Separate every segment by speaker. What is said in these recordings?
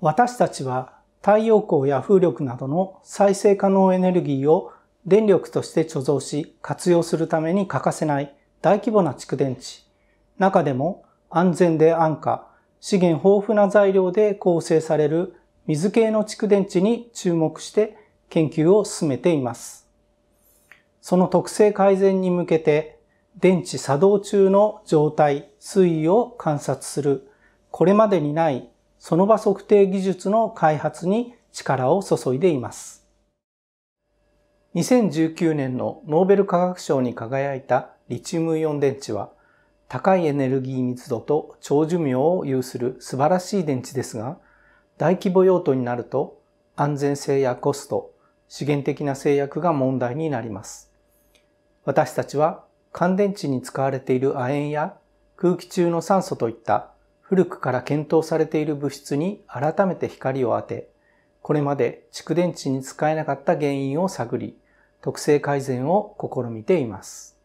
Speaker 1: 私たちは太陽光や風力などの再生可能エネルギーを電力として貯蔵し活用するために欠かせない大規模な蓄電池。中でも安全で安価、資源豊富な材料で構成される水系の蓄電池に注目して研究を進めています。その特性改善に向けて電池作動中の状態、水位を観察するこれまでにないその場測定技術の開発に力を注いでいます。2019年のノーベル化学賞に輝いたリチウムイオン電池は高いエネルギー密度と長寿命を有する素晴らしい電池ですが大規模用途になると安全性やコスト、資源的な制約が問題になります。私たちは乾電池に使われている亜鉛や空気中の酸素といった古くから検討されている物質に改めて光を当て、これまで蓄電池に使えなかった原因を探り、特性改善を試みています。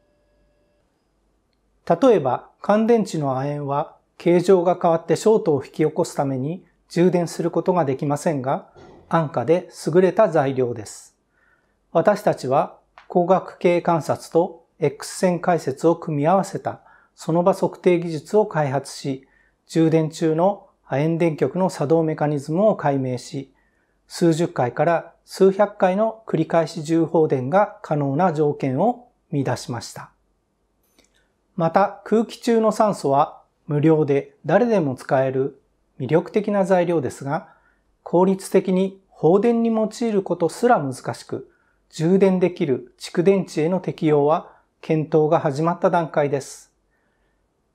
Speaker 1: 例えば、乾電池の亜鉛は形状が変わってショートを引き起こすために充電することができませんが、安価で優れた材料です。私たちは光学系観察と X 線解説を組み合わせたその場測定技術を開発し、充電中の亜鉛電極の作動メカニズムを解明し、数十回から数百回の繰り返し重放電が可能な条件を見出しました。また空気中の酸素は無料で誰でも使える魅力的な材料ですが、効率的に放電に用いることすら難しく、充電できる蓄電池への適用は検討が始まった段階です。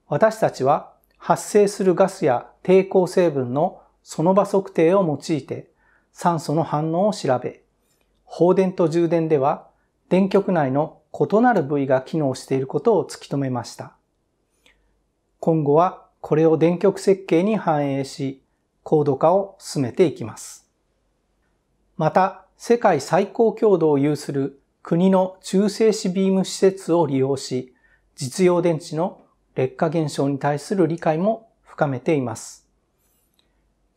Speaker 1: 私たちは発生するガスや抵抗成分のその場測定を用いて酸素の反応を調べ、放電と充電では電極内の異なる部位が機能していることを突き止めました。今後はこれを電極設計に反映し、高度化を進めていきます。また、世界最高強度を有する国の中性子ビーム施設を利用し、実用電池の劣化現象に対する理解も深めています。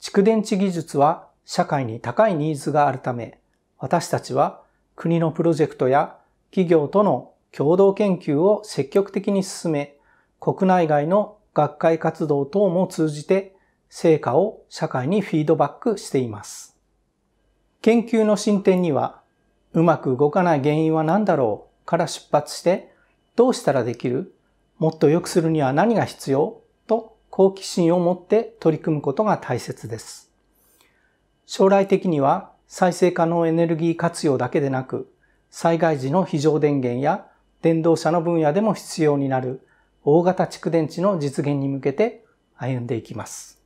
Speaker 1: 蓄電池技術は社会に高いニーズがあるため、私たちは国のプロジェクトや企業との共同研究を積極的に進め、国内外の学会活動等も通じて成果を社会にフィードバックしています。研究の進展には、うまく動かない原因は何だろうから出発して、どうしたらできるもっと良くするには何が必要と好奇心を持って取り組むことが大切です。将来的には再生可能エネルギー活用だけでなく、災害時の非常電源や電動車の分野でも必要になる大型蓄電池の実現に向けて歩んでいきます。